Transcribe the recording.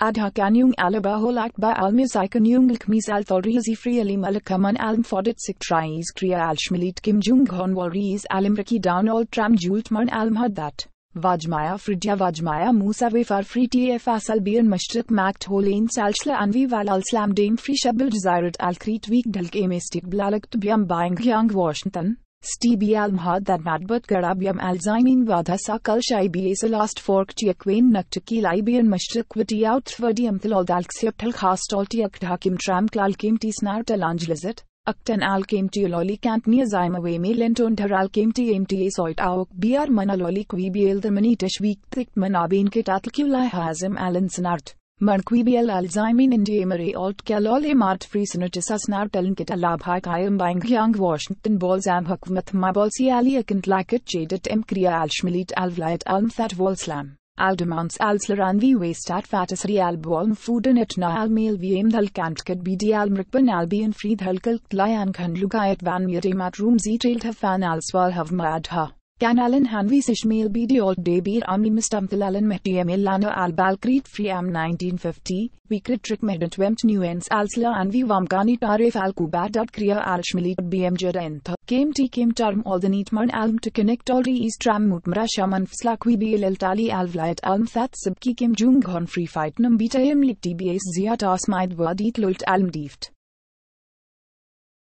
adhakan yung alabaholak ba almisakan yung lkmisal tholrizi frialim alakaman alm fodet sik tries kriya alshmilit kim jung hon walries alimraki down all tram jultman alm hadat. Vajmaya Fridja Vajmaya Musa Wefar Free TF Asal Biren Mashtrik Makt Holein Salschla Anvi Wal Al Slam Dame Free Shabil Desired Al Krit Week Dalk Emestik Blalak Tubiam Buying Yang Washington. Stevia-almhad-that-madbut garab-yam-alzinin-vadha-sakal shai-bas-alast-fork-tiakwain-naktakil-ibian-mashrik-wati-out-thvadi-amthil-aldalxyaptal-khastol-tiak-dhakim tram-klal-kim-tisnar-talanglizit. Actan alkemti ololi kant near zimaway me lenton teralkemti emti soit auk br manaloli qui biel the manitish week thick manabain kit atlkula hazim alansnart. Markwibiel Alzheimer Indiamere Alt Kalole Mart Friesenotisas Nartelnkit Alabhak Iam Bang Yang Washington Balls Abhak Matmabolsi Aliakant Lakit Jadit M Kriya Alshmilit Alvliat Almthat Volslam. Aldemans Alsleran vi Westat Fatis Real Bolm Fooden et Naal Mail VM Dalkantkit BD Almrikban Albian Fried Hulkalk Lyan Khan Lukayat Van Miremat Room Zetrail Hafan Alswal Havmadha. Kanalen Hanvis Ishmael Bidi Old Debir Amni Mistamtalalan Mehti Emilano Al Balkrit Free Am 1950, Wikritrick Medentwemt Nuens Alsla Anvi Vamkani Tarif Al Kubar. Kriya Al Shmilit BMJ Enta, Kem T Kem Tarm All the Neatman Alm to Connect All the East Ram Mutmra Shaman Fslakwi BLL Tali Al Vliet Alm That ki Kim Jung Gon Free Fight num Bita Him Lit TBS Zia Tas Maid Vadit Lult Alm Dieft.